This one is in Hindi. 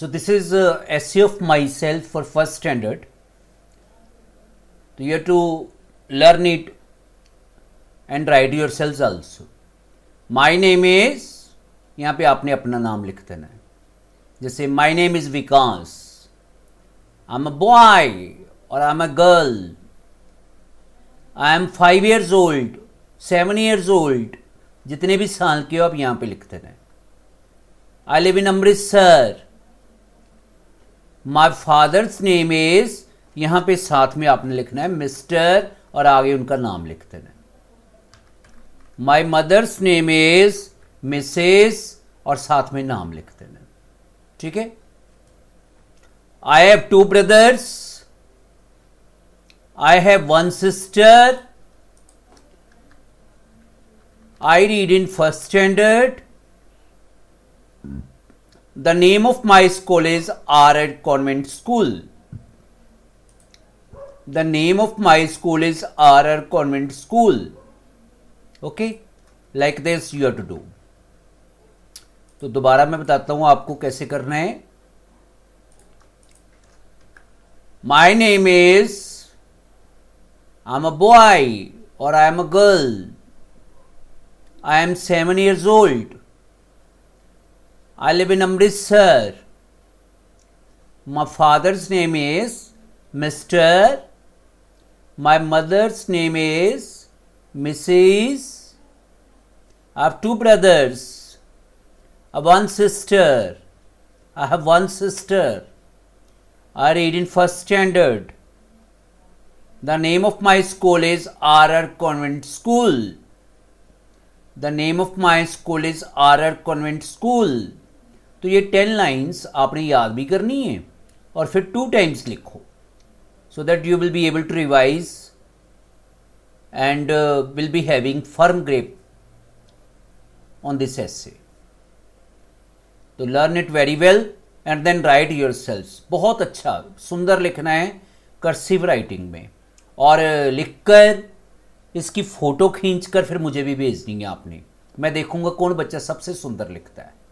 So this is a of myself for first standard So you have to learn it and write yourselves also. My name is यहाँ पे आपने अपना नाम लिख देना है जैसे my name is Vikas I am a boy और I am a girl I am five years old seven years old जितने भी साल के हो आप यहाँ पे लिख देना है I live in Amritsar my father's name is यहां पे साथ में आपने लिखना है मिस्टर और आगे उनका नाम लिख देना my mother's name is Mrs और साथ में नाम लिख देना ठीक है I have two brothers I have one sister I read in first standard The name of my school is R.Ed Convent School. The name of my school is R.R. Convent School. Okay, like this you have to do. तो दोबारा मैं बताता हूं आपको कैसे करना है my name is I am a boy और I am a girl I am seven years old I live in Amritsar. My father's name is Mr. My mother's name is Mrs. I have two brothers. I have one sister. I have one sister. I read in first standard. The name of my school is RR Convent School. The name of my school is RR Convent School. तो ये टेन लाइन्स आपने याद भी करनी है और फिर टू टाइम्स लिखो so that you will be able to revise and will be having firm grip on this essay to learn it very well and then write yourself बहुत अच्छा सुंदर लिखना है कर्सिव राइटिंग में और uh, लिखकर इसकी फ़ोटो खींचकर फिर मुझे भी भेजनी है आपने मैं देखूंगा कौन बच्चा सबसे सुंदर लिखता है